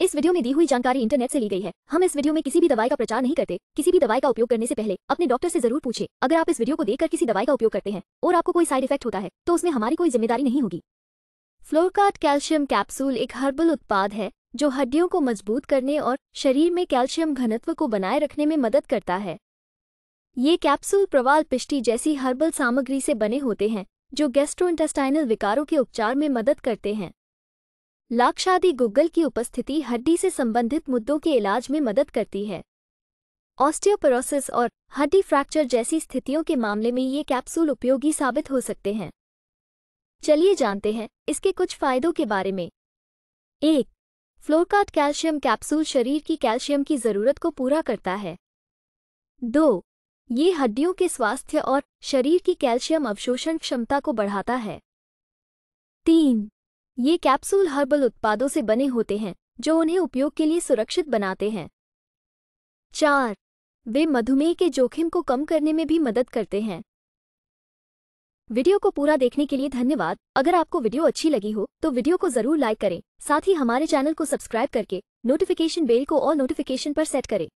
इस वीडियो में दी हुई जानकारी इंटरनेट से ली गई है हम इस वीडियो में किसी भी दवाई का प्रचार नहीं करते किसी भी दवाई का उपयोग करने से पहले अपने डॉक्टर से जरूर पूछे अगर आप इस वीडियो को देखकर किसी दवाई का उपयोग करते हैं और आपको कोई साइड इफेक्ट होता है तो उसमें हमारी कोई जिम्मेदारी नहीं होगी फ्लोरकार्ड कैल्शियम कैप्सूल एक हर्बल उत्पाद है जो हड्डियों को मजबूत करने और शरीर में कैल्शियम घनत्व को बनाए रखने में मदद करता है ये कैप्सूल प्रवाल पिष्टी जैसी हर्बल सामग्री से बने होते हैं जो गैस्ट्रोइंटेस्टाइनल विकारों के उपचार में मदद करते हैं लाक्षादी गुग्गल की उपस्थिति हड्डी से संबंधित मुद्दों के इलाज में मदद करती है ऑस्टियोपोरोसिस और हड्डी फ्रैक्चर जैसी स्थितियों के मामले में ये कैप्सूल उपयोगी साबित हो सकते हैं चलिए जानते हैं इसके कुछ फायदों के बारे में एक फ्लोरकाट कैल्शियम कैप्सूल शरीर की कैल्शियम की जरूरत को पूरा करता है दो ये हड्डियों के स्वास्थ्य और शरीर की कैल्शियम अवशोषण क्षमता को बढ़ाता है तीन ये कैप्सूल हर्बल उत्पादों से बने होते हैं जो उन्हें उपयोग के लिए सुरक्षित बनाते हैं चार वे मधुमेह के जोखिम को कम करने में भी मदद करते हैं वीडियो को पूरा देखने के लिए धन्यवाद अगर आपको वीडियो अच्छी लगी हो तो वीडियो को जरूर लाइक करें साथ ही हमारे चैनल को सब्सक्राइब करके नोटिफिकेशन बेल को और नोटिफिकेशन पर सेट करें